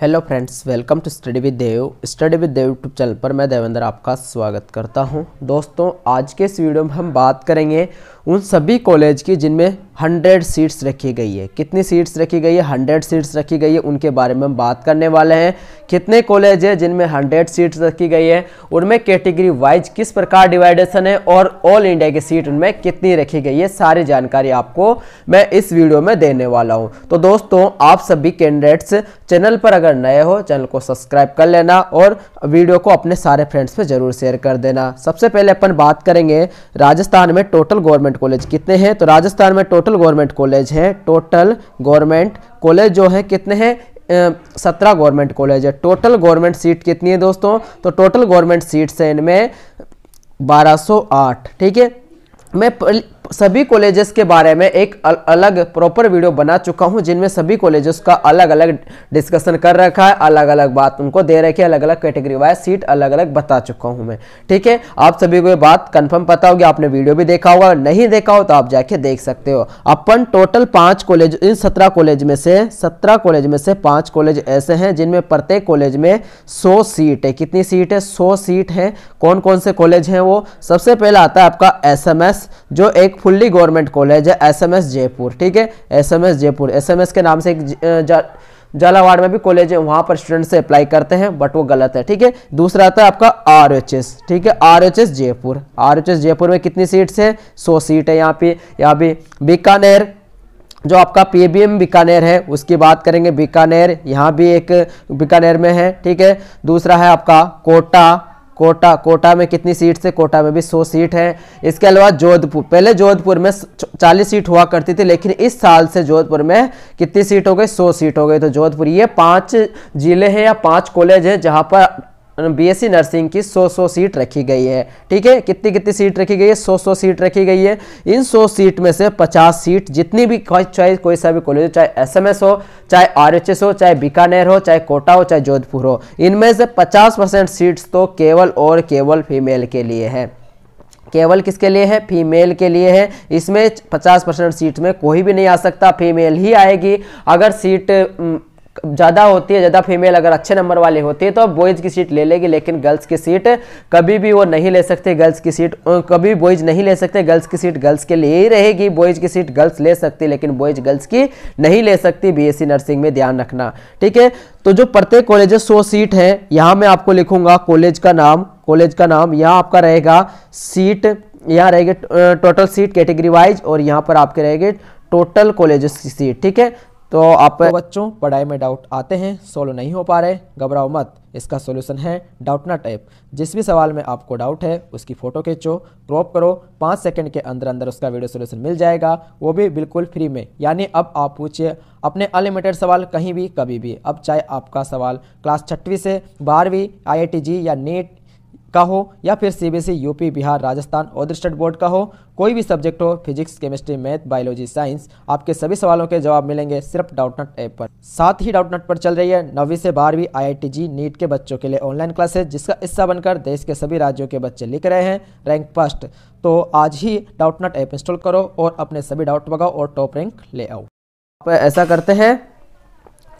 hello friends welcome to study with Dev study with Dev YouTube channel पर मैं देवेंद्र आपका स्वागत करता हूं दोस्तों आज के इस वीडियो में हम बात करेंगे उन सभी कॉलेज की जिनमें हंड्रेड सीट्स रखी गई है कितनी सीट्स रखी गई है हंड्रेड सीट्स रखी गई है उनके बारे में हम बात करने वाले हैं कितने कॉलेज है जिनमें हंड्रेड सीट्स रखी गई है उनमें कैटेगरी वाइज किस प्रकार डिवाइडेशन है और ऑल इंडिया की सीट उनमें कितनी रखी गई है सारी जानकारी आपको मैं इस वीडियो में देने वाला हूँ तो दोस्तों आप सभी कैंडिडेट्स चैनल पर अगर नए हो चैनल को सब्सक्राइब कर लेना और वीडियो को अपने सारे फ्रेंड्स पर जरूर शेयर कर देना सबसे पहले अपन बात करेंगे राजस्थान में टोटल गवर्नमेंट गवर्नमेंट कॉलेज कितने हैं तो राजस्थान में टोटल गवर्नमेंट कॉलेज हैं टोटल गवर्नमेंट कॉलेज जो है कितने हैं सत्रह गवर्नमेंट कॉलेज है टोटल गवर्नमेंट सीट कितनी है दोस्तों तो टोटल गवर्नमेंट सीट्स हैं इनमें 1208 ठीक है मैं सभी कॉलेजेस के बारे में एक अल, अलग प्रॉपर वीडियो बना चुका हूं जिनमें सभी कॉलेजेस का अलग अलग डिस्कशन कर रखा है अलग अलग बात उनको दे रखी है अलग अलग कैटेगरी वाइज सीट अलग अलग बता चुका हूं मैं ठीक है आप सभी को ये बात कंफर्म पता होगी आपने वीडियो भी देखा होगा नहीं देखा हो तो आप जाके देख सकते हो अपन टोटल पाँच कॉलेज इन सत्रह कॉलेज में से सत्रह कॉलेज में से पाँच कॉलेज ऐसे हैं जिनमें प्रत्येक कॉलेज में सौ सीट है कितनी सीट है सौ सीट है कौन कौन से कॉलेज हैं वो सबसे पहला आता है आपका एस जो एक एक फुल्ली गवर्नमेंट कॉलेज है एसएमएस जयपुर ठीक है एसएमएस जयपुर एसएमएस के नाम से एक झालावाड़ में भी कॉलेज है वहाँ पर स्टूडेंट्स अप्लाई करते हैं बट वो गलत है ठीक है दूसरा आता है आपका आर ठीक है आर जयपुर आर जयपुर में कितनी सीट्स हैं सौ सीट है यहाँ पे यहाँ पे बीकानेर जो आपका पीबीएम बीकानेर है उसकी बात करेंगे बीकानेर यहाँ भी एक बीकानेर में है ठीक है दूसरा है आपका कोटा कोटा कोटा में कितनी सीट से कोटा में भी 100 सीट है इसके अलावा जोधपुर पहले जोधपुर में 40 सीट हुआ करती थी लेकिन इस साल से जोधपुर में कितनी सीट हो गई 100 सीट हो गई तो जोधपुर ये पांच जिले हैं या पांच कॉलेज हैं जहाँ पर बीएससी नर्सिंग की 100 100 सीट रखी गई है ठीक है कितनी कितनी सीट रखी गई है 100 100 सीट रखी गई है इन 100 सीट में से 50 सीट जितनी भी चाहे कोई सा भी कॉलेज हो चाहे एसएमएस हो चाहे आरएचएस हो चाहे बीकानेर हो चाहे कोटा हो चाहे जोधपुर हो इनमें से 50 परसेंट सीट्स तो केवल और केवल फीमेल के लिए है केवल किसके लिए है फीमेल के लिए है इसमें पचास परसेंट सीट में कोई भी नहीं आ सकता फीमेल ही आएगी अगर सीट ज़्यादा होती है ज़्यादा फीमेल अगर अच्छे नंबर वाले होते हैं तो बॉयज़ की सीट ले लेगी लेकिन गर्ल्स की सीट कभी भी वो नहीं ले सकते गर्ल्स की सीट कभी बॉयज़ नहीं ले सकते गर्ल्स की सीट गर्ल्स के लिए ही रहेगी बॉयज़ की सीट गर्ल्स ले सकती लेकिन बॉयज़ गर्ल्स की नहीं ले सकती बी नर्सिंग में ध्यान रखना ठीक है तो जो प्रत्येक कॉलेज सौ सीट है यहाँ मैं आपको लिखूंगा कॉलेज का नाम कॉलेज का नाम यहाँ आपका रहेगा सीट यहाँ रहेगी टोटल सीट कैटेगरी वाइज और यहाँ पर आपके रहेगी टोटल कॉलेज की सीट ठीक है तो आप तो बच्चों पढ़ाई में डाउट आते हैं सोल्व नहीं हो पा रहे घबराओ मत इसका सोल्यूशन है डाउटना टाइप जिस भी सवाल में आपको डाउट है उसकी फ़ोटो खींचो क्रॉप करो पाँच सेकंड के अंदर अंदर उसका वीडियो सोल्यूशन मिल जाएगा वो भी बिल्कुल फ्री में यानी अब आप पूछिए अपने अनलिमिटेड सवाल कहीं भी कभी भी अब चाहे आपका सवाल क्लास छठवीं से बारहवीं आई या नीट का हो या फिर CBSE UP e, Bihar Rajasthan और स्टेट बोर्ड का हो कोई भी सब्जेक्ट हो physics chemistry math biology science आपके सभी सवालों के जवाब मिलेंगे सिर्फ डाउटनट ऐप पर साथ ही डाउटनट पर चल रही है नौवीं से बारहवीं आई जी नीट के बच्चों के लिए ऑनलाइन क्लासेज जिसका हिस्सा बनकर देश के सभी राज्यों के बच्चे लिख रहे हैं रैंक फर्स्ट तो आज ही डाउटनट ऐप इंस्टॉल करो और अपने सभी डाउट भगाओ और टॉप रैंक ले आओ आप ऐसा करते हैं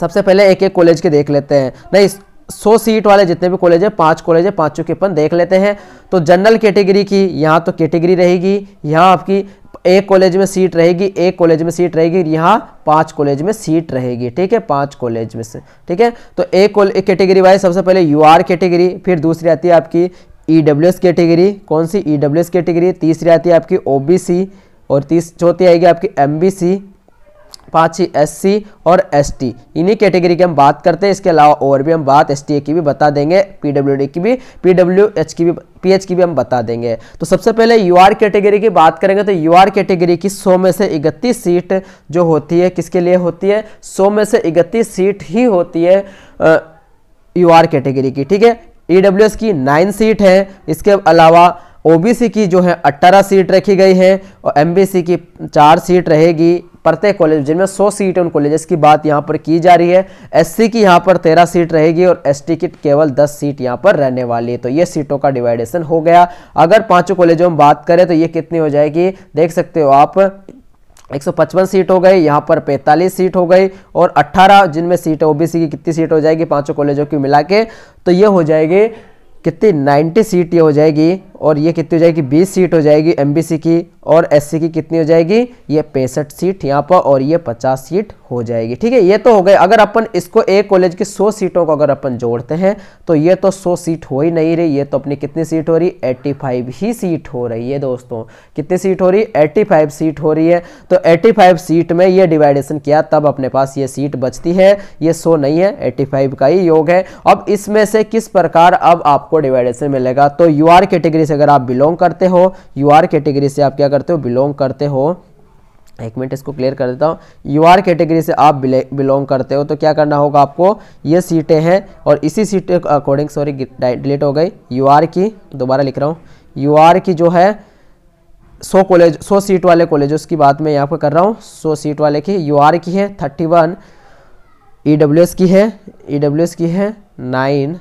सबसे पहले एक एक कॉलेज के देख लेते हैं नहीं सौ सीट वाले जितने भी कॉलेज है पांच कॉलेज हैं पांचों के अपन देख लेते हैं तो जनरल कैटेगरी की यहाँ तो कैटेगरी रहेगी यहाँ आपकी एक कॉलेज में सीट रहेगी एक कॉलेज में सीट रहेगी यहाँ पांच कॉलेज में सीट रहेगी ठीक है पांच कॉलेज में से ठीक है तो एक कैटेगरी वाइज सबसे पहले यू कैटेगरी फिर दूसरी आती है आपकी ई e कैटेगरी कौन सी ई e कैटेगरी तीसरी आती है आपकी ओ और तीस चौथी आएगी आपकी एम पाँच ही एस और एस टी इन्हीं कैटेगरी की हम बात करते हैं इसके अलावा और भी हम बात एस टी ए की भी बता देंगे पी डब्ल्यू डी की भी पी डब्ल्यू एच की भी पी एच की भी हम बता देंगे तो सबसे पहले यू आर कैटेगरी की बात करेंगे तो यू आर कैटेगरी की सौ में से इकतीस सीट जो होती है किसके लिए होती है सौ में से इकतीस सीट ही होती है यू आर कैटेगरी की ठीक है ई डब्ल्यू एस की नाइन सीट है इसके अलावा ओ बी सी की जो है अट्ठारह सीट रखी गई है और एम बी सी की चार सीट रहेगी प्रत्येक कॉलेज जिनमें 100 सीट है उन कॉलेजेस की बात यहाँ पर की जा रही है एससी की यहाँ पर 13 सीट रहेगी और एसटी की केवल 10 सीट यहाँ पर रहने वाली है तो ये सीटों का डिवाइडेशन हो गया अगर पांचों कॉलेजों में बात करें तो ये कितनी हो जाएगी देख सकते हो आप 155 सीट हो गई यहाँ पर 45 सीट हो गई और 18 जिनमें सीट बी ओबीसी की कितनी सीट हो जाएगी पांचों कॉलेजों की मिला के तो ये हो जाएगी कितनी 90 सीट ये हो जाएगी और ये कितनी हो जाएगी 20 सीट हो जाएगी एम की और एस की कितनी हो जाएगी ये पैंसठ सीट यहाँ पर और ये 50 सीट हो जाएगी ठीक है ये तो हो गए अगर अपन इसको एक कॉलेज की 100 सीटों को अगर अपन जोड़ते हैं तो ये तो 100 सीट हो ही नहीं रही ये तो अपनी कितनी सीट हो रही फाइव ही सीट हो रही है दोस्तों कितनी सीट हो रही फाइव सीट हो रही है तो फाइव सीट में ये डिवाइडेशन किया तब अपने पास ये सीट बचती है ये सो नहीं है एट्टी का ही योग है अब इसमें से किस प्रकार अब आपको डिवाइडेशन मिलेगा तो यू आर कैटेगरी से अगर आप बिलोंग करते हो यू आर कैटेगरी से आप क्या करते हो बिलोंग करते हो एक मिनट इसको क्लियर कर देता हूँ यू आर कैटेगरी से आप बिलोंग करते हो तो क्या करना होगा आपको ये सीटें हैं और इसी सीट अकॉर्डिंग सॉरी डिलीट हो गई यू आर की दोबारा लिख रहा हूँ यू आर की जो है सौ कॉलेज सौ सीट वाले कॉलेज उसकी बात मैं यहाँ पर कर रहा हूँ सौ सीट वाले की यू आर की है thirty one E W S की है ई डब्ल्यू एस की है नाइन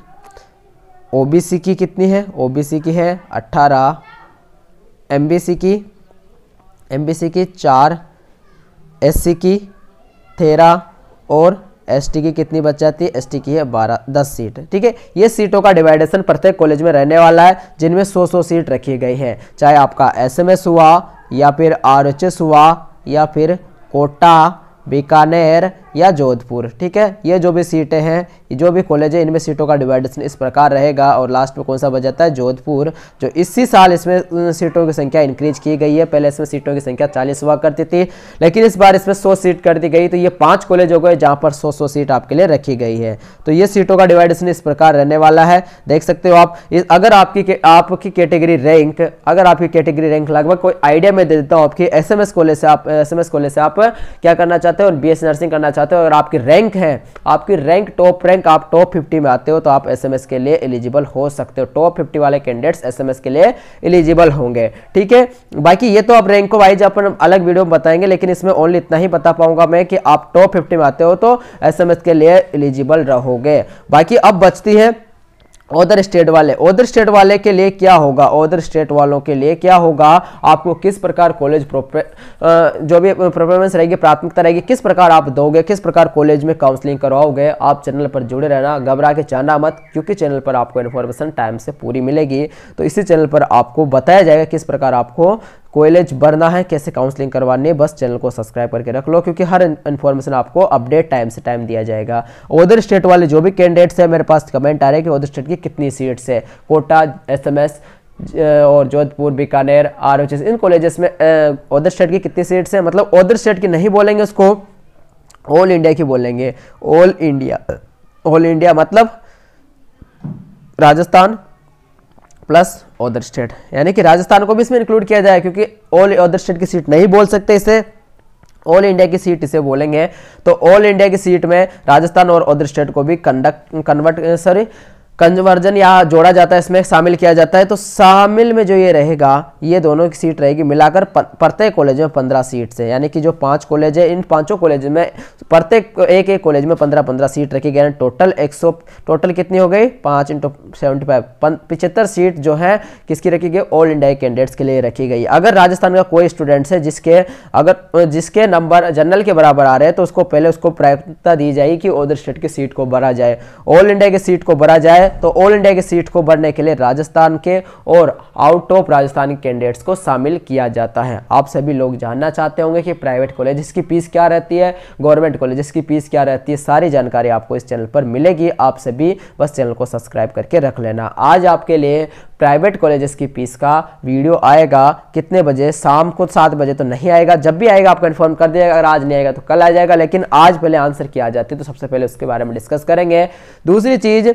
ओबीसी की कितनी है ओबीसी की है अट्ठारह एमबीसी की एमबीसी की चार एससी की तेरह और एसटी की कितनी बच जाती है एसटी की है बारह दस सीट ठीक है ये सीटों का डिवाइडेशन प्रत्येक कॉलेज में रहने वाला है जिनमें सौ सौ सीट रखी गई है चाहे आपका एसएमएस हुआ या फिर एस हुआ या फिर कोटा बीकानेर या जोधपुर ठीक है ये जो भी सीटें हैं जो भी कॉलेज है इनमें सीटों का डिवाइडेशन इस प्रकार रहेगा और लास्ट में कौन सा बच जाता है जोधपुर जो इसी साल इसमें सीटों की संख्या इंक्रीज की गई है पहले इसमें सीटों की संख्या चालीस हुआ करती थी लेकिन इस बार इसमें सौ सीट कर दी गई तो ये पाँच कॉलेज हो गए जहाँ पर सौ सौ सीट आपके लिए रखी गई है तो ये सीटों का डिवाइडेशन इस प्रकार रहने वाला है देख सकते हो आप इस अगर आपकी आपकी कैटेगरी रैंक अगर आपकी कैटेगरी रैंक लगभग कोई आइडिया मैं दे देता हूँ आपकी एस कॉलेज से आप एस कॉलेज से आप क्या करना चाहते हो बी नर्सिंग करना चाहते चाहते हो अगर आपकी रैंक है आपकी रैंक टॉप रैंक आप टॉप फिफ्टी में आते हो तो आप एस के लिए एलिजिबल हो सकते हो टॉप फिफ्टी वाले कैंडिडेट्स एस के लिए एलिजिबल होंगे ठीक है बाकी ये तो आप रैंक को वाइज अपन अलग वीडियो में बताएंगे लेकिन इसमें ओनली इतना ही बता पाऊंगा मैं कि आप टॉप फिफ्टी में आते हो तो एस के लिए एलिजिबल रहोगे बाकी अब बचती है ओदर स्टेट वाले ओदर स्टेट वाले के लिए क्या होगा ओदर स्टेट वालों के लिए क्या होगा आपको किस प्रकार कॉलेज जो भी परफॉर्मेंस रहेगी प्राथमिकता रहेगी किस प्रकार आप दोगे किस प्रकार कॉलेज में काउंसलिंग करवाओगे आप चैनल पर जुड़े रहना घबरा के जाना मत क्योंकि चैनल पर आपको इन्फॉर्मेशन टाइम से पूरी मिलेगी तो इसी चैनल पर आपको बताया जाएगा किस प्रकार आपको कॉलेज भरना है कैसे काउंसलिंग करवानी है बस चैनल को सब्सक्राइब करके रख लो क्योंकि हर इन्फॉर्मेशन आपको अपडेट टाइम से टाइम दिया जाएगा अदर स्टेट वाले जो भी कैंडिडेट्स हैं मेरे पास कमेंट आ रहे हैं कि अदर स्टेट की कितनी सीट्स है कोटा एस और Jodhpur Bikaner R N colleges में अदर स्टेट की कितनी सीट्स हैं मतलब अदर स्टेट की नहीं बोलेंगे उसको ऑल इंडिया की बोलेंगे ऑल इंडिया ऑल इंडिया मतलब राजस्थान प्लस अदर स्टेट यानी कि राजस्थान को भी इसमें इंक्लूड किया जाए क्योंकि ऑल अदर स्टेट की सीट नहीं बोल सकते इसे ऑल इंडिया की सीट इसे बोलेंगे तो ऑल इंडिया की सीट में राजस्थान और अदर स्टेट को भी कंडक्ट कन्वर्ट सॉरी कंजवर्जन या जोड़ा जाता है इसमें शामिल किया जाता है तो शामिल में जो ये रहेगा ये दोनों की सीट रहेगी मिलाकर प्रत्येक कॉलेज में पंद्रह सीट्स है यानी कि जो पांच कॉलेज है इन पांचों कॉलेज में प्रत्येक एक एक कॉलेज में पंद्रह पंद्रह सीट रखी गई टोटल एक सौ टोटल कितनी हो गई पाँच इंटू सेवेंटी फाइव पिछहत्तर सीट जो है किसकी रखी गई ऑल इंडिया कैंडिडेट्स के लिए रखी गई अगर राजस्थान का कोई स्टूडेंट्स है जिसके अगर जिसके नंबर जनरल के बराबर आ रहे हैं तो उसको पहले उसको प्राथमिकता दी जाएगी कि ओदर स्टेट की सीट को भरा जाए ऑल इंडिया की सीट को भरा जाए तो ऑल इंडिया की सीट को भरने के लिए राजस्थान के और आउट ऑफ राजस्थान के कैंडिडेट्स को शामिल किया जाता है आप सभी लोग जानना चाहते होंगे कि प्राइवेट कॉलेज की फीस क्या रहती है गवर्नमेंट कॉलेज की फीस क्या रहती है सारी जानकारी आपको इस चैनल पर मिलेगी आप सभी बस चैनल को सब्सक्राइब करके रख लेना आज आपके लिए प्राइवेट कॉलेजेस की फीस का वीडियो आएगा कितने बजे शाम को सात बजे तो नहीं आएगा जब भी आएगा आपको इन्फॉर्म कर दिया अगर आज नहीं आएगा तो कल आ जाएगा लेकिन आज पहले आंसर किया जाती है तो सबसे पहले उसके बारे में डिस्कस करेंगे दूसरी चीज़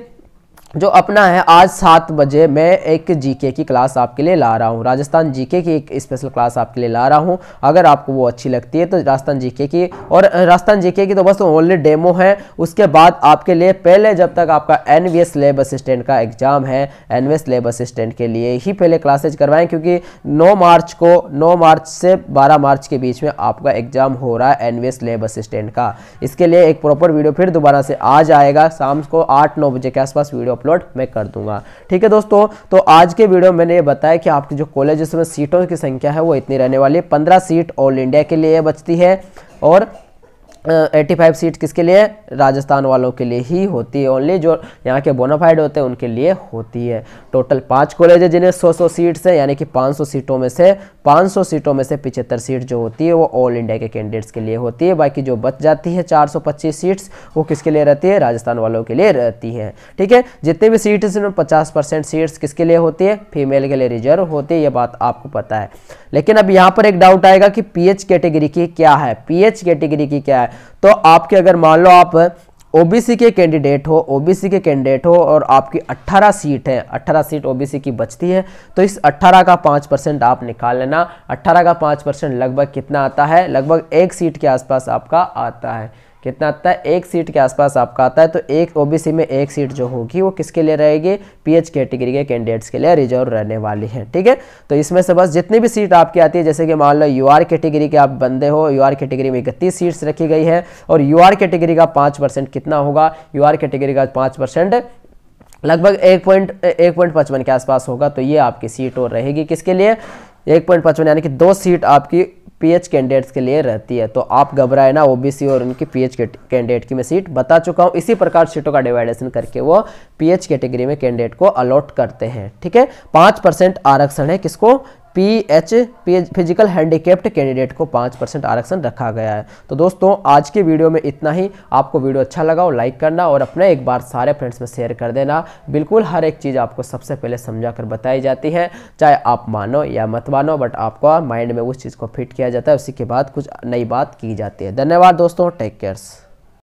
जो अपना है आज सात बजे मैं एक जीके की क्लास आपके लिए ला रहा हूँ राजस्थान जीके की एक स्पेशल क्लास आपके लिए ला रहा हूँ अगर आपको वो अच्छी लगती है तो राजस्थान जीके की और राजस्थान जीके की तो बस ओनली डेमो तो है उसके बाद आपके लिए पहले जब तक आपका N V S lab assistant का एग्जाम है N V S lab assistant के लिए ही पहले क्लासेज करवाएँ क्योंकि नौ मार्च को नौ मार्च से बारह मार्च के बीच में आपका एग्जाम हो रहा है N V S lab assistant का इसके लिए एक प्रॉपर वीडियो फिर दोबारा से आ जाएगा शाम को आठ नौ बजे के आसपास वीडियो अपलोड मैं कर दूंगा ठीक है दोस्तों तो आज के वीडियो में मैंने ये बताया कि आपकी जो कॉलेज में सीटों की संख्या है वो इतनी रहने वाली है पंद्रह सीट ऑल इंडिया के लिए बचती है और एट्टी फाइव सीट किसके लिए राजस्थान वालों के लिए ही होती है ओनली जो यहाँ के बोनाफाइड होते हैं उनके लिए होती है टोटल पाँच कॉलेज है जिन्हें सौ सौ सीट्स हैं यानी कि पाँच सौ सीटों में से पाँच सौ सीटों में से पिछहत्तर सीट जो होती है वो ऑल इंडिया के कैंडिडेट्स के लिए होती है बाकी जो बच जाती है चार सौ पच्चीस सीट्स वो किसके लिए रहती है राजस्थान वालों के लिए रहती है ठीक है जितने भी सीट्स इनमें पचास परसेंट सीट्स किसके लिए होती है फीमेल के लिए रिजर्व होती है ये बात आपको पता है लेकिन अब यहाँ पर एक डाउट आएगा कि पी कैटेगरी की क्या है पी कैटेगरी की क्या है तो आपके अगर मान लो आप ओबीसी के कैंडिडेट हो ओबीसी के कैंडिडेट हो और आपकी 18 सीट है 18 सीट ओबीसी की बचती है तो इस 18 का 5 परसेंट आप निकाल लेना 18 का 5 परसेंट लगभग कितना आता है लगभग एक सीट के आसपास आपका आता है कितना आता है एक सीट के आसपास आपका आता है तो एक ओबीसी में एक सीट जो होगी वो किसके लिए रहेगी पीएच कैटेगरी के कैंडिडेट्स के लिए रिजर्व रहने वाली है ठीक है तो इसमें से बस जितनी भी सीट आपकी आती है जैसे कि मान लो यू कैटेगरी के आप बंदे हो यू कैटेगरी में इकतीस सीट्स रखी गई है और यू कैटेगरी का पाँच कितना होगा यू कैटेगरी का पाँच लगभग एक पॉइंट एक पॉइंट पचपन के आसपास होगा तो ये आपकी सीट और रहेगी किसके लिए एक पॉइंट पचपन यानी कि दो सीट आपकी पीएच कैंडिडेट्स के लिए रहती है तो आप घबराए ना ओबीसी और उनकी पीएच कैंडिडेट की मैं सीट बता चुका हूँ इसी प्रकार सीटों का डिवाइडेशन करके वो पीएच कैटेगरी में कैंडिडेट को अलॉट करते हैं ठीक है पाँच परसेंट आरक्षण है किसको P H physical handicapped candidate को पाँच परसेंट आरक्षण रखा गया है तो दोस्तों आज के वीडियो में इतना ही आपको वीडियो अच्छा लगा हो लाइक करना और अपने एक बार सारे फ्रेंड्स में शेयर कर देना बिल्कुल हर एक चीज़ आपको सबसे पहले समझा कर बताई जाती है चाहे आप मानो या मत मानो बट आपका माइंड में उस चीज़ को फिट किया जाता है उसी के बाद कुछ नई बात की जाती है धन्यवाद दोस्तों टेक केयर्स